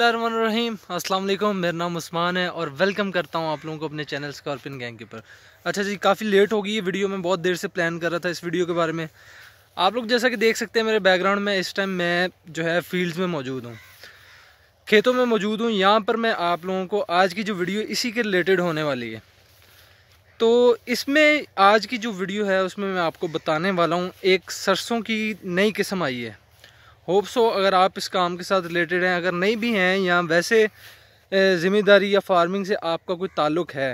अस्सलाम वालेकुम मेरा नाम उस्मान है और वेलकम करता हूँ आप लोगों को अपने चैनल स्कॉर्पिन गैंग के ऊपर अच्छा जी काफ़ी लेट हो गई ये वीडियो मैं बहुत देर से प्लान कर रहा था इस वीडियो के बारे में आप लोग जैसा कि देख सकते हैं मेरे बैकग्राउंड में इस टाइम मैं जो है फील्ड्स में मौजूद हूँ खेतों में मौजूद हूँ यहाँ पर मैं आप लोगों को आज की जो वीडियो इसी के रिलेटेड होने वाली है तो इसमें आज की जो वीडियो है उसमें मैं आपको बताने वाला हूँ एक सरसों की नई किस्म आई है होप सो अगर आप इस काम के साथ रिलेटेड हैं अगर नहीं भी हैं या वैसे ज़िम्मेदारी या फार्मिंग से आपका कोई ताल्लुक है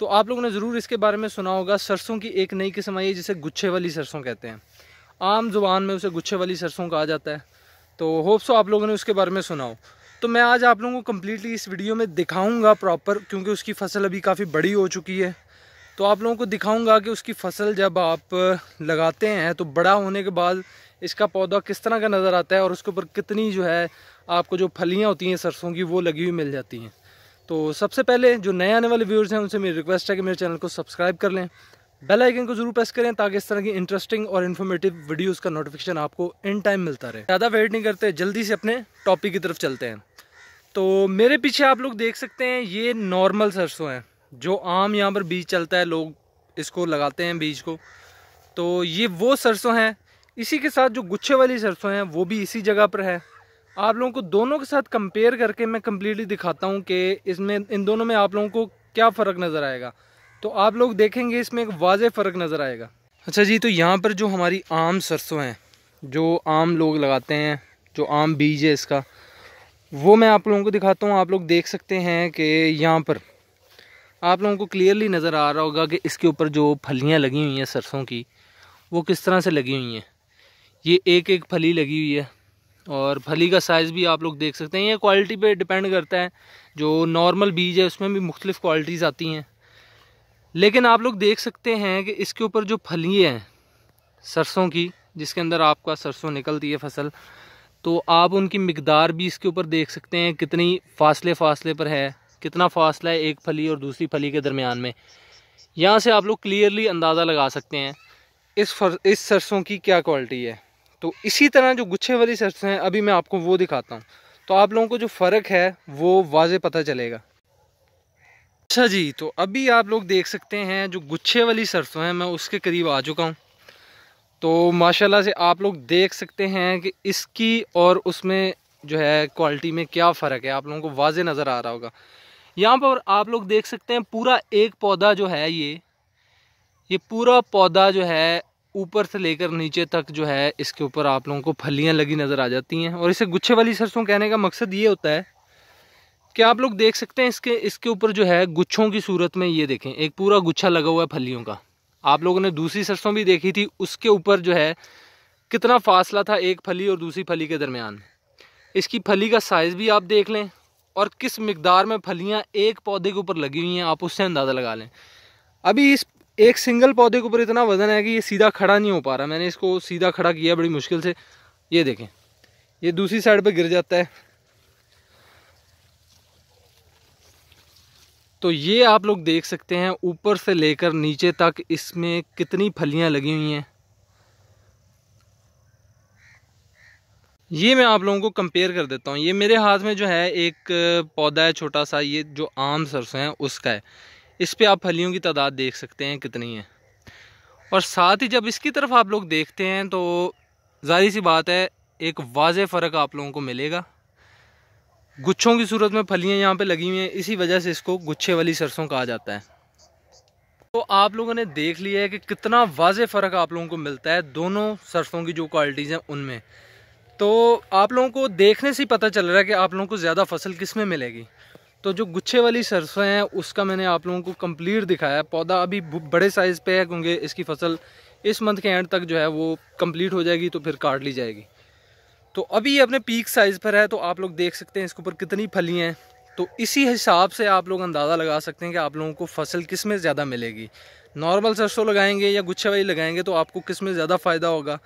तो आप लोगों ने ज़रूर इसके बारे में सुना होगा सरसों की एक नई किस्म आई है जिसे गुच्छे वाली सरसों कहते हैं आम जुबान में उसे गुच्छे वाली सरसों कहा जाता है तो होप सो आप लोगों ने उसके बारे में सुना हो तो मैं आज आप लोगों को कम्प्लीटली इस वीडियो में दिखाऊँगा प्रॉपर क्योंकि उसकी फसल अभी काफ़ी बड़ी हो चुकी है तो आप लोगों को दिखाऊंगा कि उसकी फसल जब आप लगाते हैं तो बड़ा होने के बाद इसका पौधा किस तरह का नज़र आता है और उसके ऊपर कितनी जो है आपको जो फलियाँ होती हैं सरसों की वो लगी हुई मिल जाती हैं तो सबसे पहले जो नए आने वाले व्यूअर्स हैं उनसे मेरी रिक्वेस्ट है कि मेरे चैनल को सब्सक्राइब कर लें बेल आइकन को जरूर प्रेस करें ताकि इस तरह की इंटरेस्टिंग और इन्फॉर्मेटिव वीडियोस का नोटिफिकेशन आपको इन टाइम मिलता रहे ज़्यादा वेट नहीं करते जल्दी से अपने टॉपिक की तरफ चलते हैं तो मेरे पीछे आप लोग देख सकते हैं ये नॉर्मल सरसों हैं जो आम यहाँ पर बीज चलता है लोग इसको लगाते हैं बीज को तो ये वो सरसों हैं इसी के साथ जो गुच्छे वाली सरसों हैं वो भी इसी जगह पर है आप लोगों को दोनों के साथ कंपेयर करके मैं कम्प्लीटली दिखाता हूँ कि इसमें इन दोनों में आप लोगों को क्या फ़र्क नज़र आएगा तो आप लोग देखेंगे इसमें एक वाज फ़र्क नज़र आएगा अच्छा जी तो यहाँ पर जो हमारी आम सरसों हैं जो आम लोग लगाते हैं जो आम बीज है इसका वो मैं आप लोगों को दिखाता हूँ आप लोग देख सकते हैं कि यहाँ पर आप लोगों को क्लियरली नज़र आ रहा होगा कि इसके ऊपर जो फलियाँ लगी हुई हैं सरसों की वो किस तरह से लगी हुई हैं ये एक एक फली लगी हुई है और फली का साइज़ भी आप लोग देख सकते हैं ये क्वालिटी पे डिपेंड करता है जो नॉर्मल बीज है उसमें भी मुख्तलिफ़ क्वालिटीज़ आती हैं लेकिन आप लोग देख सकते हैं कि इसके ऊपर जो फली हैं सरसों की जिसके अंदर आपका सरसों निकलती है फसल तो आप उनकी मकदार भी इसके ऊपर देख सकते हैं कितनी फासले फासले पर है कितना फासला है एक फली और दूसरी फली के दरमियान में यहाँ से आप लोग क्लियरली अंदाज़ा लगा सकते हैं इस फर, इस सरसों की क्या क्वालिटी है तो इसी तरह जो गुच्छे वाली सरसों हैं अभी मैं आपको वो दिखाता हूँ तो आप लोगों को जो फ़र्क है वो वाजे पता चलेगा अच्छा जी तो अभी आप लोग देख सकते हैं जो गुच्छे वाली सरसों हैं मैं उसके करीब आ चुका हूँ तो माशाल्लाह से आप लोग देख सकते हैं कि इसकी और उसमें जो है क्वालिटी में क्या फ़र्क है आप लोगों को वाजे नज़र आ रहा होगा यहाँ पर आप लोग देख सकते हैं पूरा एक पौधा जो है ये ये पूरा पौधा जो है ऊपर से लेकर नीचे तक जो है इसके ऊपर आप लोगों को फलियाँ लगी नज़र आ जाती हैं और इसे गुच्छे वाली सरसों कहने का मकसद ये होता है कि आप लोग देख सकते हैं इसके इसके ऊपर जो है गुच्छों की सूरत में ये देखें एक पूरा गुच्छा लगा हुआ है फलियों का आप लोगों ने दूसरी सरसों भी देखी थी उसके ऊपर जो है कितना फासला था एक फली और दूसरी फली के दरमियान इसकी फली का साइज़ भी आप देख लें और किस मकदार में फलियाँ एक पौधे के ऊपर लगी हुई हैं आप उससे अंदाज़ा लगा लें अभी इस एक सिंगल पौधे के ऊपर इतना वजन है कि ये सीधा खड़ा नहीं हो पा रहा मैंने इसको सीधा खड़ा किया बड़ी मुश्किल से ये देखें ये दूसरी साइड पे गिर जाता है तो ये आप लोग देख सकते हैं ऊपर से लेकर नीचे तक इसमें कितनी फलियां लगी हुई हैं ये मैं आप लोगों को कंपेयर कर देता हूँ ये मेरे हाथ में जो है एक पौधा है छोटा सा ये जो आम सरसों है उसका है इस पर आप फलियों की तादाद देख सकते हैं कितनी है और साथ ही जब इसकी तरफ आप लोग देखते हैं तो जाहिर सी बात है एक वाज फ़र्क आप लोगों को मिलेगा गुच्छों की सूरत में फलियाँ यहाँ पे लगी हुई हैं इसी वजह से इसको गुच्छे वाली सरसों कहा जाता है तो आप लोगों ने देख लिया है कि कितना वाज फ़र्क आप लोगों को मिलता है दोनों सरसों की जो क्वालिटीज़ हैं उनमें तो आप लोगों को देखने से ही पता चल रहा है कि आप लोगों को ज़्यादा फसल किस में मिलेगी तो जो गुच्छे वाली सरसों हैं उसका मैंने आप लोगों को कंप्लीट दिखाया है पौधा अभी बड़े साइज़ पे है क्योंकि इसकी फसल इस मंथ के एंड तक जो है वो कंप्लीट हो जाएगी तो फिर काट ली जाएगी तो अभी ये अपने पीक साइज़ पर है तो आप लोग देख सकते हैं इसके ऊपर कितनी फली हैं तो इसी हिसाब से आप लोग अंदाज़ा लगा सकते हैं कि आप लोगों को फसल किस में ज़्यादा मिलेगी नॉर्मल सरसों लगाएंगे या गुच्छे वाली लगाएंगे तो आपको किस में ज़्यादा फ़ायदा होगा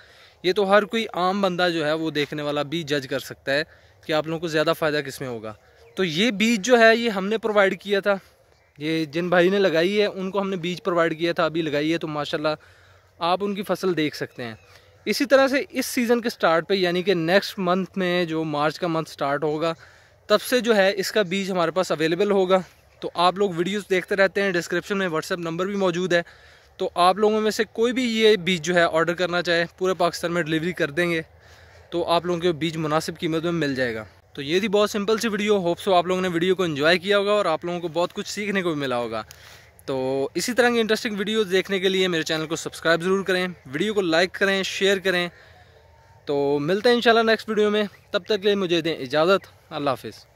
ये तो हर कोई आम बंदा जो है वो देखने वाला भी जज कर सकता है कि आप लोगों को ज़्यादा फ़ायदा किस में होगा तो ये बीज जो है ये हमने प्रोवाइड किया था ये जिन भाई ने लगाई है उनको हमने बीज प्रोवाइड किया था अभी लगाई है तो माशाल्लाह आप उनकी फसल देख सकते हैं इसी तरह से इस सीज़न के स्टार्ट पे यानी कि नेक्स्ट मंथ में जो मार्च का मंथ स्टार्ट होगा तब से जो है इसका बीज हमारे पास अवेलेबल होगा तो आप लोग वीडियोज़ देखते रहते हैं डिस्क्रिप्शन में व्हाट्सअप नंबर भी मौजूद है तो आप लोगों में से कोई भी ये बीज जो है ऑर्डर करना चाहे पूरे पाकिस्तान में डिलीवरी कर देंगे तो आप लोगों के बीज मुनासिब कीमत में मिल जाएगा तो ये थी बहुत सिंपल सी वीडियो होप सो आप लोगों ने वीडियो को इन्जॉय किया होगा और आप लोगों को बहुत कुछ सीखने को भी मिला होगा तो इसी तरह की इंटरेस्टिंग वीडियो देखने के लिए मेरे चैनल को सब्सक्राइब ज़रूर करें वीडियो को लाइक करें शेयर करें तो मिलते हैं इंशाल्लाह नेक्स्ट वीडियो में तब तक के लिए मुझे दें इजाज़त अल्लाह हाफिज़